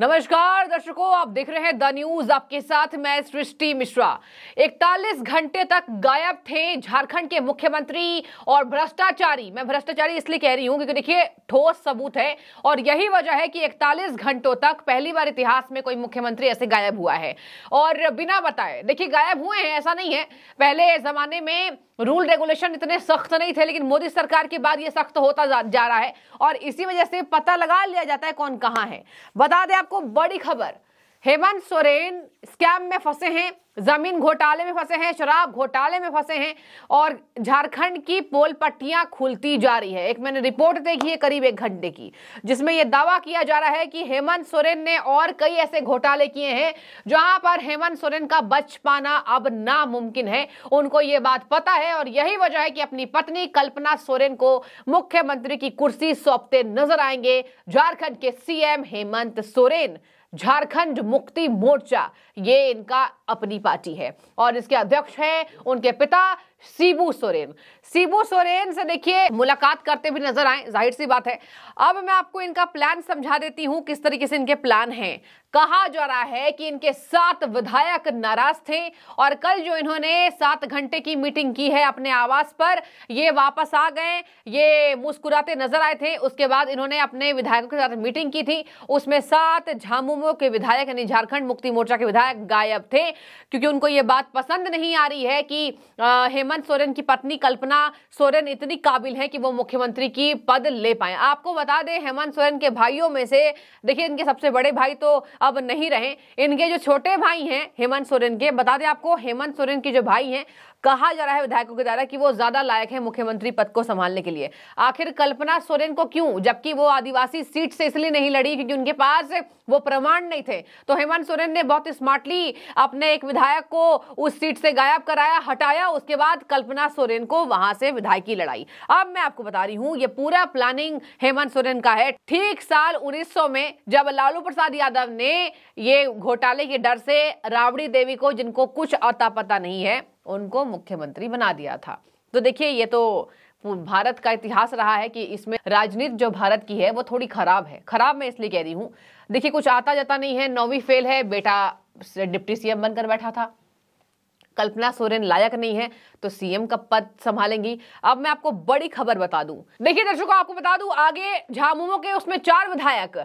नमस्कार दर्शकों आप देख रहे हैं द न्यूज आपके साथ मैं सृष्टि मिश्रा 41 घंटे तक गायब थे झारखंड के मुख्यमंत्री और भ्रष्टाचारी मैं भ्रष्टाचारी इसलिए कह रही हूं क्योंकि देखिए ठोस सबूत है और यही वजह है कि 41 घंटों तक पहली बार इतिहास में कोई मुख्यमंत्री ऐसे गायब हुआ है और बिना बताए देखिए गायब हुए हैं ऐसा नहीं है पहले जमाने में रूल रेगुलेशन इतने सख्त नहीं थे लेकिन मोदी सरकार के बाद ये सख्त होता जा, जा रहा है और इसी वजह से पता लगा लिया जाता है कौन कहाँ है बता दें आप आपको बड़ी खबर हेमंत सोरेन स्कैम में फंसे हैं जमीन घोटाले में फंसे हैं शराब घोटाले में फंसे हैं और झारखंड की पोल पट्टियां खुलती जा रही है एक मैंने रिपोर्ट देखी है करीब एक घंटे की जिसमें यह दावा किया जा रहा है कि हेमंत सोरेन ने और कई ऐसे घोटाले किए हैं जहां पर हेमंत सोरेन का बच पाना अब नामुमकिन है उनको ये बात पता है और यही वजह है कि अपनी पत्नी कल्पना सोरेन को मुख्यमंत्री की कुर्सी सौंपते नजर आएंगे झारखंड के सीएम हेमंत सोरेन झारखंड मुक्ति मोर्चा ये इनका अपनी पार्टी है और इसके अध्यक्ष हैं उनके पिता सीबू सोरेन सीबू सोरेन से देखिए मुलाकात करते भी नजर आए जाहिर सी बात है अब मैं आपको इनका प्लान समझा देती हूँ किस तरीके से इनके प्लान हैं कहा जा रहा है कि इनके सात विधायक नाराज थे और कल जो इन्होंने सात घंटे की मीटिंग की है अपने आवास पर ये वापस आ गए ये मुस्कुराते नजर आए थे उसके बाद इन्होंने अपने विधायकों के साथ मीटिंग की थी उसमें सात झामुमो के विधायक यानी झारखंड मुक्ति मोर्चा के विधायक गायब थे क्योंकि उनको ये बात पसंद नहीं आ रही है कि हेमंत सोरेन की पत्नी कल्पना सोरेन इतनी काबिल है कि वो मुख्यमंत्री की पद ले पाए आपको बता दें हेमंत सोरेन के भाइयों में से देखिए इनके सबसे बड़े भाई तो अब नहीं रहे इनके जो छोटे भाई हैं हेमंत सोरेन के बता दें आपको हेमंत सोरेन के जो भाई हैं कहा जा रहा है विधायकों के द्वारा कि वो ज्यादा लायक है मुख्यमंत्री पद को संभालने के लिए आखिर कल्पना सोरेन को क्यों जबकि वो आदिवासी सीट से इसलिए नहीं लड़ी क्योंकि उनके पास वो प्रमाण नहीं थे तो हेमंत सोरेन ने बहुत स्मार्टली अपने एक विधायक को उस सीट से गायब कराया हटाया उसके बाद कल्पना सोरेन को वहां से विधायकी लड़ाई अब मैं आपको बता रही हूँ ये पूरा प्लानिंग हेमंत सोरेन का है ठीक साल उन्नीस में जब लालू प्रसाद यादव ने में ये घोटाले के डर से राबड़ी देवी को जिनको कुछ अता पता नहीं है उनको मुख्यमंत्री बना दिया था तो देखिए ये तो भारत का इतिहास रहा है कि इसमें राजनीति जो भारत की है वो थोड़ी खराब है खराब मैं इसलिए कह रही हूँ देखिए कुछ आता जाता नहीं है नौवीं फेल है बेटा डिप्टी सीएम बनकर बैठा था कल्पना सोरेन लायक नहीं है तो सीएम का पद संभालेंगी अब मैं आपको बड़ी खबर बता दूं देखिए दर्शकों आपको बता दूं आगे झामुमो के उसमें चार विधायक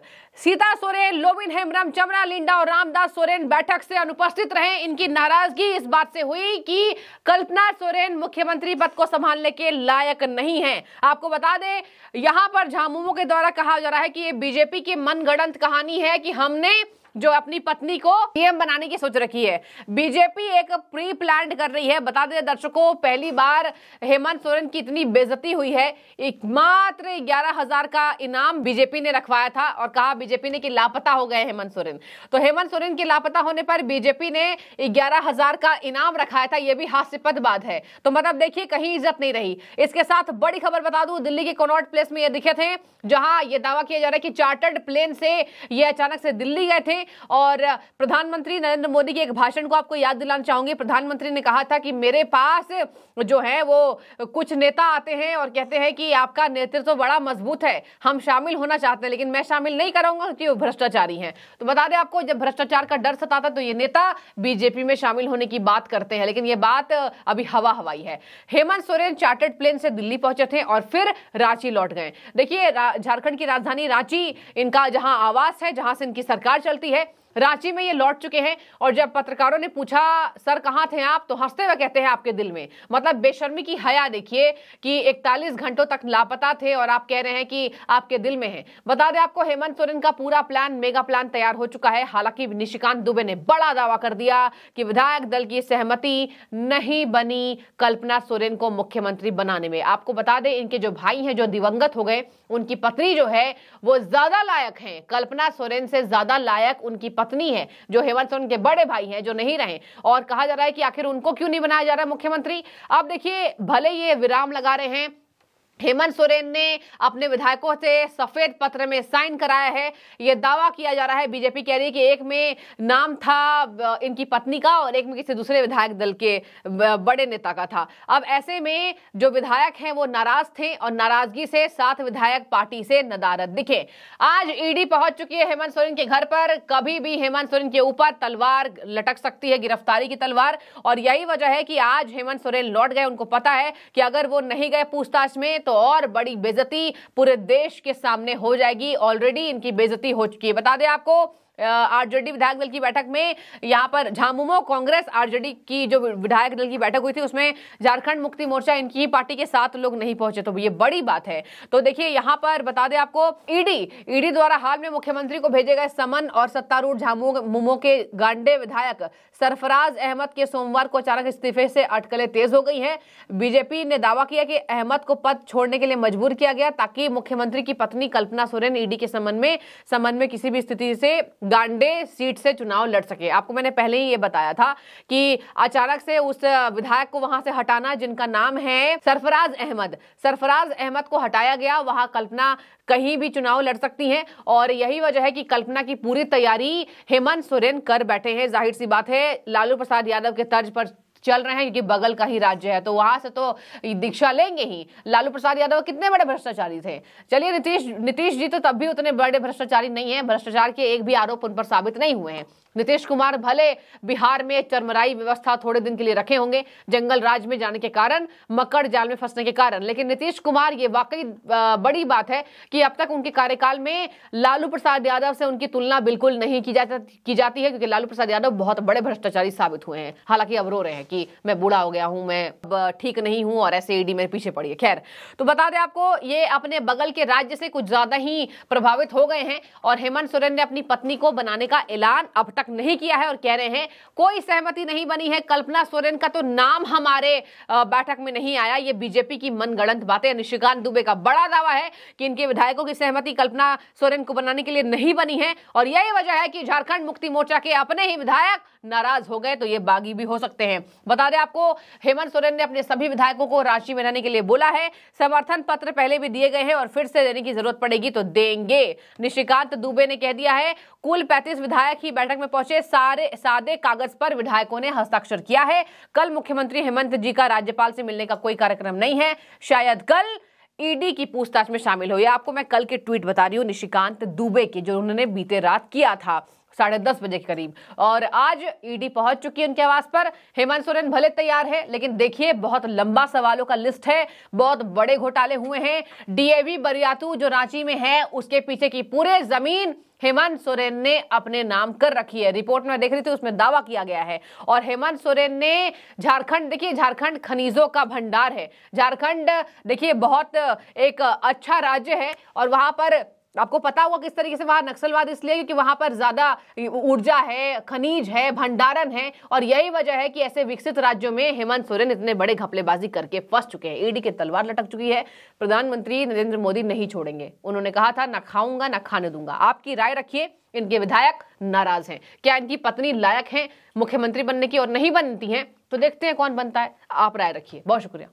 सीता सोरेन लोबिन हेमराम चमरा लिंडा और रामदास सोरेन बैठक से अनुपस्थित रहे इनकी नाराजगी इस बात से हुई कि कल्पना सोरेन मुख्यमंत्री पद को संभालने के लायक नहीं है आपको बता दें यहां पर झामुमो के द्वारा कहा जा रहा है कि ये बीजेपी की मनगढ़ंत कहानी है कि हमने जो अपनी पत्नी को पीएम बनाने की सोच रखी है बीजेपी एक प्री प्लान कर रही है बता दें दर्शकों पहली बार हेमंत सोरेन की इतनी बेजती हुई है एक मात्र ग्यारह हजार का इनाम बीजेपी ने रखवाया था और कहा बीजेपी ने कि लापता हो गए हेमंत सोरेन तो हेमंत सोरेन के लापता होने पर बीजेपी ने ग्यारह हजार का इनाम रखाया था यह भी हास्यपद बात है तो मतलब देखिए कहीं इज्जत नहीं रही इसके साथ बड़ी खबर बता दूं दिल्ली के कोनॉट प्लेस में ये दिखे थे जहां यह दावा किया जा रहा है कि चार्टर्ड प्लेन से ये अचानक से दिल्ली गए थे और प्रधानमंत्री नरेंद्र मोदी के एक भाषण को आपको याद दिलाना चाहूंगी प्रधानमंत्री ने कहा था कि मेरे पास जो है वो कुछ नेता आते हैं और कहते हैं कि आपका नेतृत्व तो बड़ा मजबूत है हम शामिल होना चाहते हैं लेकिन मैं शामिल नहीं कराऊंगा क्योंकि वो भ्रष्टाचारी हैं तो बता दें आपको जब भ्रष्टाचार का डर सताता तो ये नेता बीजेपी में शामिल होने की बात करते हैं लेकिन ये बात अभी हवा हवाई है हेमंत सोरेन चार्टर्ड प्लेन से दिल्ली पहुंचे थे और फिर रांची लौट गए देखिए झारखंड की राजधानी रांची इनका जहां आवास है जहां से इनकी सरकार चलती 사이에 예, रांची में ये लौट चुके हैं और जब पत्रकारों ने पूछा सर कहाँ थे आप तो हंसते हुए कहते हैं आपके दिल में मतलब बेशर्मी की हया देखिए कि इकतालीस घंटों तक लापता थे और आप कह रहे हैं कि आपके दिल में है बता दें आपको हेमंत सोरेन का पूरा प्लान मेगा प्लान तैयार हो चुका है हालांकि निशिकांत दुबे ने बड़ा दावा कर दिया कि विधायक दल की सहमति नहीं बनी कल्पना सोरेन को मुख्यमंत्री बनाने में आपको बता दें इनके जो भाई हैं जो दिवंगत हो गए उनकी पत्नी जो है वो ज्यादा लायक है कल्पना सोरेन से ज्यादा लायक उनकी पत्नी है जो हेमंत सोरेन के बड़े भाई हैं जो नहीं रहे और कहा जा रहा है कि आखिर उनको क्यों नहीं बनाया जा रहा मुख्यमंत्री अब देखिए भले ये विराम लगा रहे हैं हेमंत सोरेन ने अपने विधायकों से सफेद पत्र में साइन कराया है ये दावा किया जा रहा है बीजेपी कह रही है कि एक में नाम था इनकी पत्नी का और एक में किसी दूसरे विधायक दल के बड़े नेता का था अब ऐसे में जो विधायक हैं वो नाराज थे और नाराजगी से सात विधायक पार्टी से नदारत दिखे आज ईडी पहुंच चुकी है हेमंत सोरेन के घर पर कभी भी हेमंत सोरेन के ऊपर तलवार लटक सकती है गिरफ्तारी की तलवार और यही वजह है कि आज हेमंत सोरेन लौट गए उनको पता है कि अगर वो नहीं गए पूछताछ में तो और बड़ी बेजती पूरे देश के सामने हो जाएगी ऑलरेडी इनकी बेजती हो चुकी है बता दें आपको आरजेडी विधायक दल की बैठक में यहाँ पर झामुमो कांग्रेस आरजेडी की जो विधायक दल की बैठक हुई थी उसमें झारखंड मुक्ति मोर्चा इनकी ही पार्टी के साथ लोग नहीं पहुंचे तो ये बड़ी बात है तो देखिए यहाँ पर बता दें आपको ईडी ईडी द्वारा हाल में मुख्यमंत्री को भेजे गए समन और सत्तारूढ़ झामुमो के गांडे विधायक सरफराज अहमद के सोमवार को अचानक इस्तीफे से अटकलें तेज हो गई हैं बीजेपी ने दावा किया कि अहमद को पद छोड़ने के लिए मजबूर किया गया ताकि मुख्यमंत्री की पत्नी कल्पना सोरेन ईडी के संबंध में संबंध में किसी भी स्थिति से गांडे सीट से चुनाव लड़ सके आपको मैंने पहले ही ये बताया था कि अचानक से उस विधायक को वहां से हटाना जिनका नाम है सरफराज अहमद सरफराज अहमद को हटाया गया वहां कल्पना कहीं भी चुनाव लड़ सकती हैं और यही वजह है कि कल्पना की पूरी तैयारी हेमंत सोरेन कर बैठे हैं जाहिर सी बात है लालू प्रसाद यादव के तर्ज पर चल रहे हैं क्योंकि बगल का ही राज्य है तो वहां से तो दीक्षा लेंगे ही लालू प्रसाद यादव कितने बड़े भ्रष्टाचारी थे चलिए नीतीश नीतीश जी तो तब भी उतने बड़े भ्रष्टाचारी नहीं है भ्रष्टाचार के एक भी आरोप उन पर साबित नहीं हुए हैं नीतीश कुमार भले बिहार में चरमराई व्यवस्था थोड़े दिन के लिए रखे होंगे जंगल राज में जाने के कारण मकर जाल में फंसने के कारण लेकिन नीतीश कुमार ये वाकई बड़ी बात है कि अब तक उनके कार्यकाल में लालू प्रसाद यादव से उनकी तुलना बिल्कुल नहीं की जाती की जाती है क्योंकि लालू प्रसाद यादव बहुत बड़े भ्रष्टाचारी साबित हुए हैं हालांकि अब रो रहे हैं कि मैं बूढ़ा हो गया हूं मैं ठीक नहीं हूं और ऐसे ईडी मेरे पीछे पड़ी है खैर तो बता दें आपको ये अपने बगल के राज्य से कुछ ज़्यादा ही प्रभावित हो गए हैं और हेमंत सोरेन ने अपनी पत्नी को बनाने का ऐलान अब तक नहीं किया है और कह रहे हैं कोई सहमति नहीं बनी है कल्पना सोरेन का तो नाम हमारे बैठक में नहीं आया ये बीजेपी की मनगणंत बातें निशिकांत दुबे का बड़ा दावा है कि इनके विधायकों की सहमति कल्पना सोरेन को बनाने के लिए नहीं बनी है और यही वजह है कि झारखंड मुक्ति मोर्चा के अपने ही विधायक नाराज हो गए तो ये बागी भी हो सकते हैं बता दें आपको हेमंत सोरेन ने अपने सभी विधायकों को राशि बनाने के लिए बोला है समर्थन पत्र पहले भी दिए गए हैं और फिर से देने की जरूरत पड़ेगी तो देंगे निशिकांत दुबे ने कह दिया है कुल पैंतीस विधायक ही बैठक में पहुंचे सारे सादे कागज पर विधायकों ने हस्ताक्षर किया है कल मुख्यमंत्री हेमंत जी का राज्यपाल से मिलने का कोई कार्यक्रम नहीं है शायद कल ईडी की पूछताछ में शामिल हो या आपको मैं कल के ट्वीट बता रही हूँ निशिकांत दुबे के जो उन्होंने बीते रात किया था साढ़े दस बजे के करीब और आज ईडी पहुंच चुकी है उनके आवास पर हेमंत सोरेन भले तैयार है लेकिन देखिए बहुत लंबा सवालों का लिस्ट है बहुत बड़े घोटाले हुए हैं डीएवी बरियातू जो रांची में है उसके पीछे की पूरे जमीन हेमंत सोरेन ने अपने नाम कर रखी है रिपोर्ट में देख रही थी उसमें दावा किया गया है और हेमंत सोरेन ने झारखंड देखिए झारखंड खनिजों का भंडार है झारखंड देखिए बहुत एक अच्छा राज्य है और वहां पर आपको पता होगा किस तरीके से वहां नक्सलवाद इसलिए क्योंकि वहां पर ज़्यादा ऊर्जा है खनिज है भंडारण है और यही वजह है कि ऐसे विकसित राज्यों में हेमंत सोरेन इतने बड़े घपलेबाजी करके फंस चुके हैं ईडी की तलवार लटक चुकी है प्रधानमंत्री नरेंद्र मोदी नहीं छोड़ेंगे उन्होंने कहा था ना खाऊंगा ना खाने दूंगा आपकी राय रखिए इनके विधायक नाराज हैं क्या इनकी पत्नी लायक है मुख्यमंत्री बनने की और नहीं बनती है तो देखते हैं कौन बनता है आप राय रखिए बहुत शुक्रिया